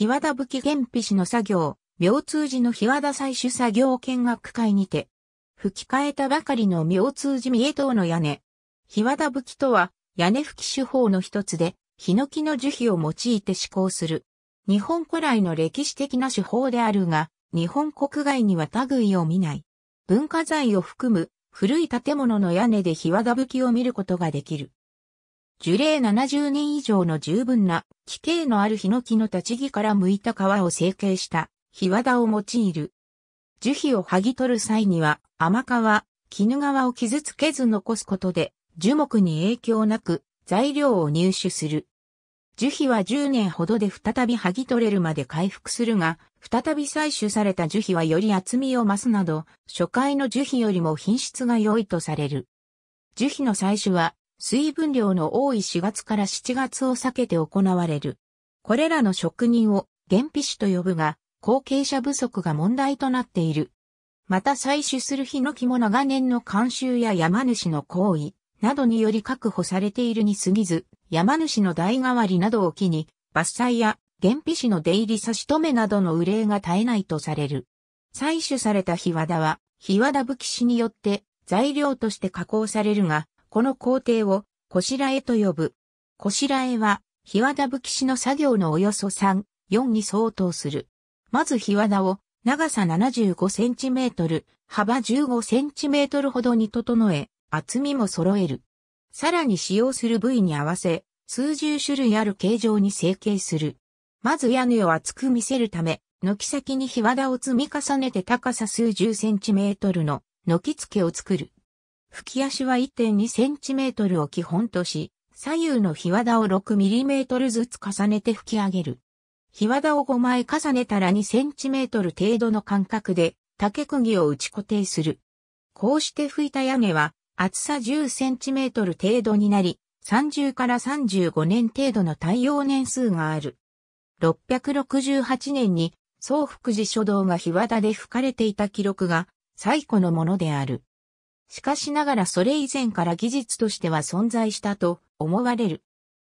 日和田武器原皮師の作業、明通寺の日和田採取作業見学会にて、吹き替えたばかりの明通寺三重塔の屋根。日和田武器とは、屋根吹き手法の一つで、ヒノキの樹皮を用いて施行する。日本古来の歴史的な手法であるが、日本国外には類を見ない。文化財を含む古い建物の屋根で日和田吹きを見ることができる。樹齢70年以上の十分な地形のあるヒノキの立ち木から剥いた皮を成形したヒワダを用いる。樹皮を剥ぎ取る際には、甘皮、絹皮を傷つけず残すことで、樹木に影響なく材料を入手する。樹皮は10年ほどで再び剥ぎ取れるまで回復するが、再び採取された樹皮はより厚みを増すなど、初回の樹皮よりも品質が良いとされる。樹皮の採取は水分量の多い4月から7月を避けて行われる。これらの職人を原皮師と呼ぶが、後継者不足が問題となっている。また採取する日の木も長年の慣習や山主の行為などにより確保されているに過ぎず、山主の代替わりなどを機に、伐採や原皮師の出入り差し止めなどの憂いが絶えないとされる。採取された日和田は、日和田武器師によって材料として加工されるが、この工程を、こしらえと呼ぶ。こしらえは、日和田武器師の作業のおよそ3、4に相当する。まず日和田を、長さ75センチメートル、幅15センチメートルほどに整え、厚みも揃える。さらに使用する部位に合わせ、数十種類ある形状に成形する。まず屋根を厚く見せるため、軒先に日和田を積み重ねて高さ数十センチメートルの軒付けを作る。吹き足は 1.2cm を基本とし、左右の日和田を 6mm ずつ重ねて吹き上げる。日和田を5枚重ねたら 2cm 程度の間隔で竹釘を打ち固定する。こうして吹いた屋根は厚さ 10cm 程度になり、30から35年程度の耐用年数がある。668年に総福寺書道が日和田で吹かれていた記録が最古のものである。しかしながらそれ以前から技術としては存在したと思われる。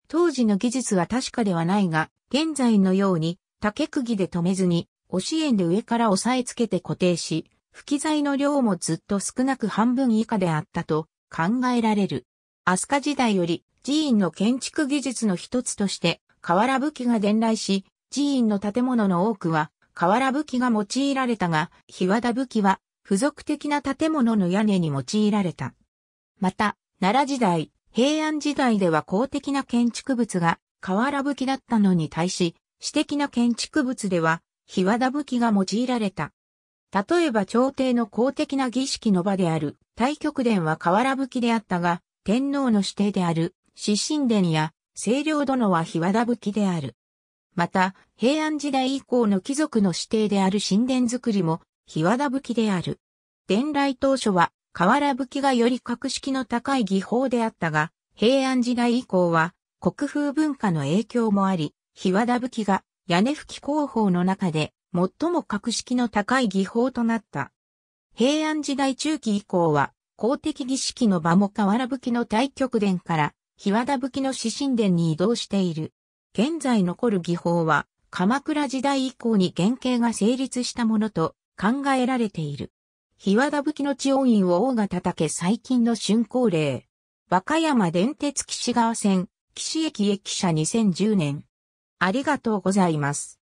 当時の技術は確かではないが、現在のように竹釘で止めずに、押し縁で上から押さえつけて固定し、吹き材の量もずっと少なく半分以下であったと考えられる。飛鳥時代より寺院の建築技術の一つとして瓦武器が伝来し、寺院の建物の多くは瓦武器が用いられたが、日和田武器は付属的な建物の屋根に用いられた。また、奈良時代、平安時代では公的な建築物が瓦葺きだったのに対し、私的な建築物では、ひわだ葺きが用いられた。例えば朝廷の公的な儀式の場である、太極殿は瓦葺きであったが、天皇の指定である、獅神殿や、清涼殿はひわだ葺きである。また、平安時代以降の貴族の指定である神殿作りも、日和田武きである。伝来当初は、河原吹きがより格式の高い技法であったが、平安時代以降は、国風文化の影響もあり、日和田武きが屋根吹き工法の中で最も格式の高い技法となった。平安時代中期以降は、公的儀式の場も河原吹きの太極殿から、日和田武きの指針殿に移動している。現在残る技法は、鎌倉時代以降に原型が成立したものと考えられている。日和田器の地王院を大型竹最近の春光例。和歌山電鉄岸川線、岸駅駅舎2010年。ありがとうございます。